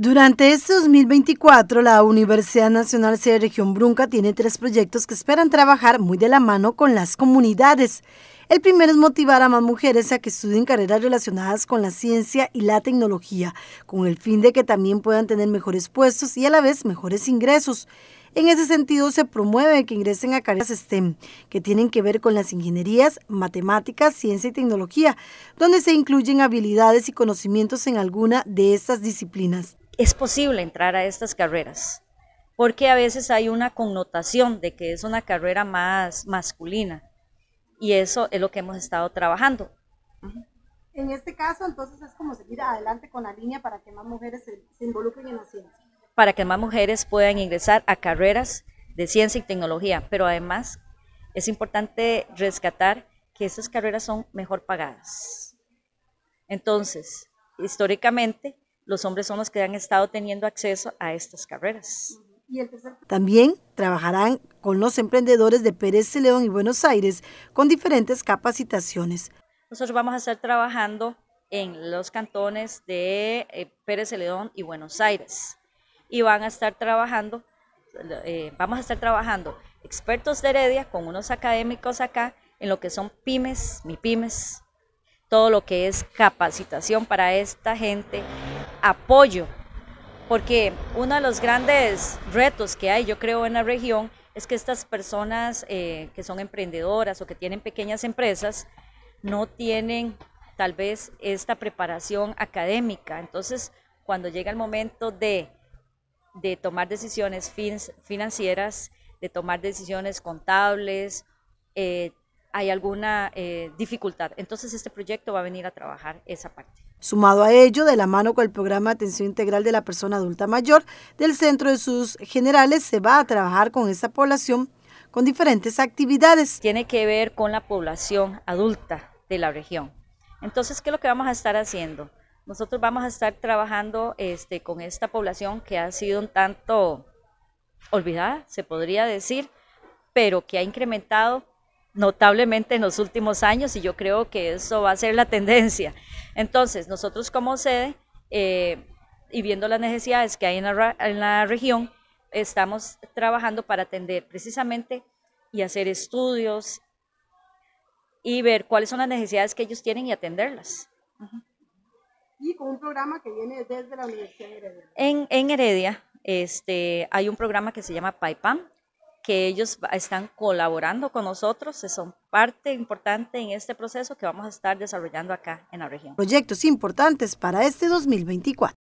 Durante este 2024, la Universidad Nacional de Región Brunca tiene tres proyectos que esperan trabajar muy de la mano con las comunidades. El primero es motivar a más mujeres a que estudien carreras relacionadas con la ciencia y la tecnología, con el fin de que también puedan tener mejores puestos y a la vez mejores ingresos. En ese sentido, se promueve que ingresen a carreras STEM, que tienen que ver con las ingenierías, matemáticas, ciencia y tecnología, donde se incluyen habilidades y conocimientos en alguna de estas disciplinas es posible entrar a estas carreras, porque a veces hay una connotación de que es una carrera más masculina y eso es lo que hemos estado trabajando. En este caso, entonces es como seguir adelante con la línea para que más mujeres se, involucren en la ciencia. Para que más mujeres puedan ingresar a carreras de ciencia y tecnología, pero además es importante rescatar que esas carreras son mejor pagadas. Entonces, históricamente, los hombres son los que han estado teniendo acceso a estas carreras. También trabajarán con los emprendedores de Pérez León y Buenos Aires con diferentes capacitaciones. Nosotros vamos a estar trabajando en los cantones de eh, Pérez León y Buenos Aires y van a estar trabajando, eh, vamos a estar trabajando expertos de Heredia con unos académicos acá en lo que son pymes, mi pymes, todo lo que es capacitación para esta gente apoyo, porque uno de los grandes retos que hay, yo creo, en la región es que estas personas eh, que son emprendedoras o que tienen pequeñas empresas no tienen tal vez esta preparación académica. Entonces, cuando llega el momento de, tomar decisiones financieras, de tomar decisiones contables, eh, hay alguna eh, dificultad. Entonces este proyecto va a venir a trabajar esa parte. Sumado a ello, de la mano con el programa de atención integral de la persona adulta mayor del Centro de sus Generales, se va a trabajar con esta población con diferentes actividades. Tiene que ver con la población adulta de la región. Entonces, ¿qué es lo que vamos a estar haciendo? Nosotros vamos a estar trabajando este, con esta población que ha sido un tanto olvidada, se podría decir, pero que ha incrementado notablemente en los últimos años y yo creo que eso va a ser la tendencia. Entonces, nosotros como sede eh, y viendo las necesidades que hay en la, región, estamos trabajando para atender precisamente y hacer estudios y ver cuáles son las necesidades que ellos tienen y atenderlas. Y con un programa que viene desde la Universidad de Heredia. En, Heredia este, hay un programa que se llama PAIPAM, que ellos están colaborando con nosotros, son parte importante en este proceso que vamos a estar desarrollando acá en la región. Proyectos importantes para este 2024.